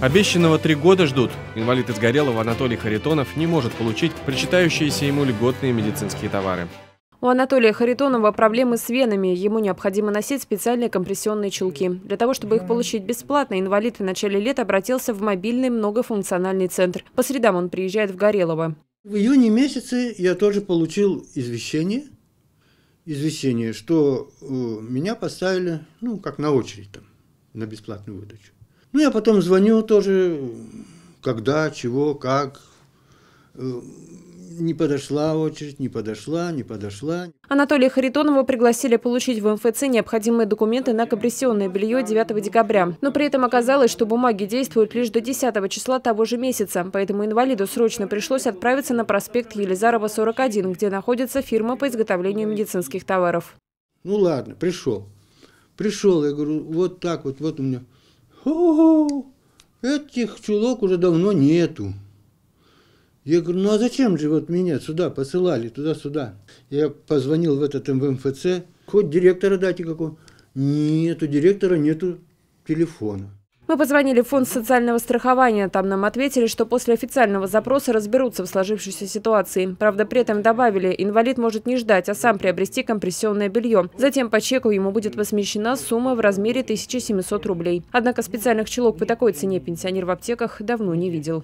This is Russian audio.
Обещанного три года ждут. Инвалид из Горелого Анатолий Харитонов не может получить причитающиеся ему льготные медицинские товары. У Анатолия Харитонова проблемы с венами. Ему необходимо носить специальные компрессионные чулки. Для того, чтобы их получить бесплатно, инвалид в начале лет обратился в мобильный многофункциональный центр. По средам он приезжает в Горелово. В июне месяце я тоже получил извещение, извещение что э, меня поставили, ну, как на очередь там, на бесплатную выдачу. Ну, я потом звоню тоже, когда, чего, как. Э, не подошла очередь, не подошла, не подошла. Анатолия Харитонова пригласили получить в МФЦ необходимые документы на компрессионное белье 9 декабря. Но при этом оказалось, что бумаги действуют лишь до 10 числа того же месяца. Поэтому инвалиду срочно пришлось отправиться на проспект Елизарова, 41, где находится фирма по изготовлению медицинских товаров. Ну ладно, пришел. Пришел, я говорю, вот так вот, вот у меня о, этих чулок уже давно нету. Я говорю, ну а зачем же вот меня сюда посылали, туда-сюда? Я позвонил в этот МВМФЦ, хоть директора дайте какого. Нету директора, нету телефона. Мы позвонили в фонд социального страхования. Там нам ответили, что после официального запроса разберутся в сложившейся ситуации. Правда, при этом добавили, инвалид может не ждать, а сам приобрести компрессионное белье. Затем по чеку ему будет возмещена сумма в размере 1700 рублей. Однако специальных чулок по такой цене пенсионер в аптеках давно не видел.